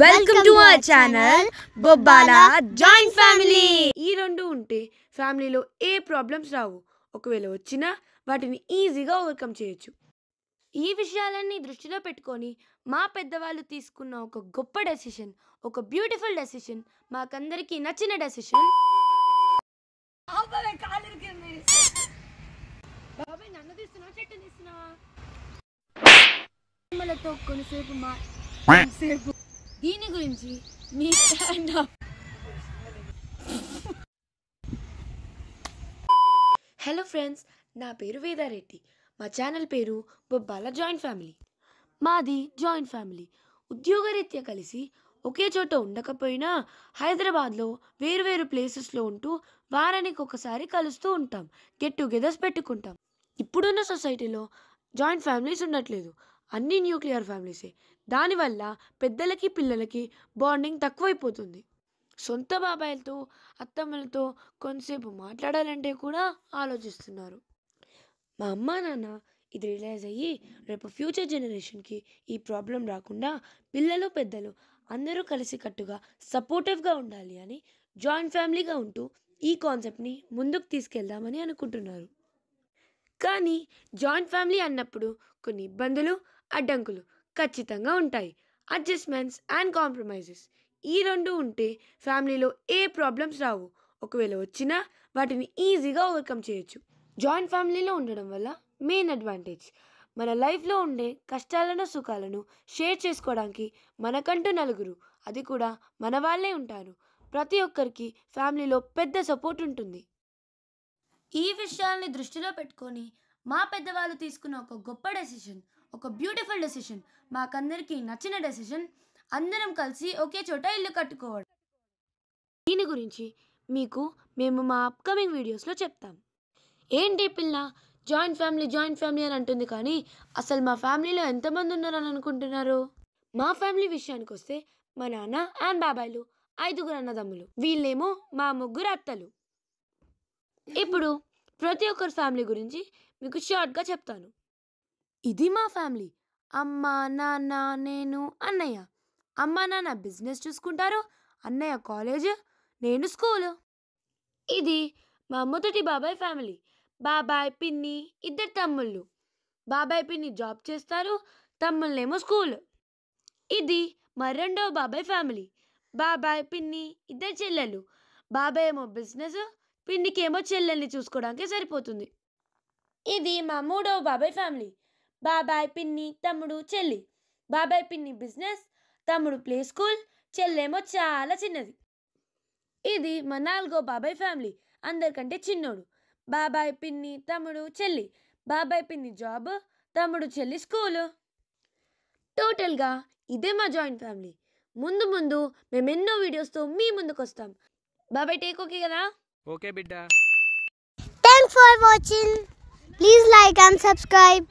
Welcome to our channel Bobbala joint family ఈ రెండు ఉంటే ఫ్యామిలీలో ఏ ప్రాబ్లమ్స్ రావు ఒకవేళ వచ్చినా వాటిని ఈజీగా ఓవర్కమ్ చేయొచ్చు ఈ విషయాలన్నీ దృష్టిలో పెట్టుకొని మా పెద్దవాళ్ళు తీసుకున్న ఒక గొప్ప డెసిషన్ ఒక బ్యూటిఫుల్ డెసిషన్ మాకందరికీ నచ్చిన డెసిషన్ కొన్నిసేపు మా సేపు దీని గురించి మీ స్టాండ్ హలో ఫ్రెండ్స్ నా పేరు వేదారెడ్డి మా ఛానల్ పేరు బొబ్బాల జాయింట్ ఫ్యామిలీ మాది జాయింట్ ఫ్యామిలీ ఉద్యోగరీత్యా కలిసి ఒకే చోట ఉండకపోయినా హైదరాబాద్లో వేరు వేరు ప్లేసెస్లో ఉంటూ వారానికి ఒకసారి కలుస్తూ ఉంటాం గెట్ టుగెదర్స్ పెట్టుకుంటాం ఇప్పుడున్న సొసైటీలో జాయింట్ ఫ్యామిలీస్ ఉండట్లేదు అన్ని న్యూక్లియర్ ఫ్యామిలీసే దానివల్ల పెద్దలకి పిల్లలకి బాండింగ్ తక్కువైపోతుంది సొంత బాబాయిలతో అత్తమ్మలతో కొంతసేపు మాట్లాడాలంటే కూడా ఆలోచిస్తున్నారు మా అమ్మ నాన్న ఇది రిలైజ్ అయ్యి రేపు ఫ్యూచర్ జనరేషన్కి ఈ ప్రాబ్లం రాకుండా పిల్లలు పెద్దలు అందరూ కలిసికట్టుగా సపోర్టివ్గా ఉండాలి అని జాయింట్ ఫ్యామిలీగా ఉంటూ ఈ కాన్సెప్ట్ని ముందుకు తీసుకెళ్దామని అనుకుంటున్నారు కానీ జాయింట్ ఫ్యామిలీ అన్నప్పుడు కొన్ని ఇబ్బందులు అడ్డంకులు ఖచ్చితంగా ఉంటాయి అడ్జస్ట్మెంట్స్ అండ్ కాంప్రమైజెస్ ఈ రెండు ఉంటే ఫ్యామిలీలో ఏ ప్రాబ్లమ్స్ రావు ఒకవేళ వచ్చినా వాటిని ఈజీగా ఓవర్కమ్ చేయొచ్చు జాయింట్ ఫ్యామిలీలో ఉండడం వల్ల మెయిన్ అడ్వాంటేజ్ మన లైఫ్లో ఉండే కష్టాలను సుఖాలను షేర్ చేసుకోవడానికి మనకంటూ నలుగురు అది కూడా మన వాళ్ళే ఉంటారు ప్రతి ఒక్కరికి ఫ్యామిలీలో పెద్ద సపోర్ట్ ఉంటుంది ఈ విషయాల్ని దృష్టిలో పెట్టుకొని మా పెద్దవాళ్ళు తీసుకున్న ఒక గొప్ప డెసిషన్ ఒక బ్యూటిఫుల్ డెసిషన్ మాకందరికీ నచ్చిన డెసిషన్ అందరం కలిసి ఒకే చోట ఇల్లు కట్టుకోవడం దీని గురించి మీకు మేము మా అప్కమింగ్ వీడియోస్లో చెప్తాం ఏంటి పిల్ల జాయింట్ ఫ్యామిలీ జాయింట్ ఫ్యామిలీ అని అంటుంది కానీ అసలు మా ఫ్యామిలీలో ఎంతమంది ఉన్నారని అనుకుంటున్నారు మా ఫ్యామిలీ విషయానికి వస్తే మా నాన్న అండ్ బాబాయ్లు ఐదుగురు అన్నదమ్ములు వీళ్ళేమో మా ముగ్గురు అత్తలు ఇప్పుడు ప్రతి ఒక్కరి ఫ్యామిలీ గురించి మీకు షార్ట్గా చెప్తాను ఇది మా ఫ్యామిలీ అమ్మ నాన్న నేను అన్నయ్య అమ్మ నాన్న బిజినెస్ చూసుకుంటారు అన్నయ్య కాలేజ్ నేను స్కూల్ ఇది మా మొదటి బాబాయ్ ఫ్యామిలీ బాబాయ్ పిన్ని ఇద్దరు తమ్ముళ్ళు బాబాయ్ పిన్ని జాబ్ చేస్తారు తమ్ముళ్ళేమో స్కూల్ ఇది మా రెండో బాబాయ్ ఫ్యామిలీ బాబాయ్ పిన్ని ఇద్దరు చెల్లెలు బాబాయ్ ఏమో బిజినెస్ పిన్నికేమో చెల్లెల్ని చూసుకోవడానికి సరిపోతుంది ఇది మా మూడో బాబాయ్ ఫ్యామిలీ బాబాయ్ పిన్ని తమ్ముడు చెల్లి బాబాయ్ పిన్ని బిజినెస్ తమ్ముడు ప్లే స్కూల్ చెల్లేమో చాలా చిన్నది ఇది మా నాలుగో బాబాయ్ ఫ్యామిలీ అందరికంటే చిన్నోడు బాబాయ్ పిన్ని తమ్ముడు చెల్లి బాబాయ్ పిన్ని జాబ్ తమ్ముడు చెల్లి స్కూలు టోటల్గా ఇదే మా జాయింట్ ఫ్యామిలీ ముందు ముందు మేము ఎన్నో వీడియోస్తో మీ ముందుకు వస్తాం బాబాయ్ టేక్ ఓకే కదా ఓకే బిడ్డ thanks for watching Please like and subscribe.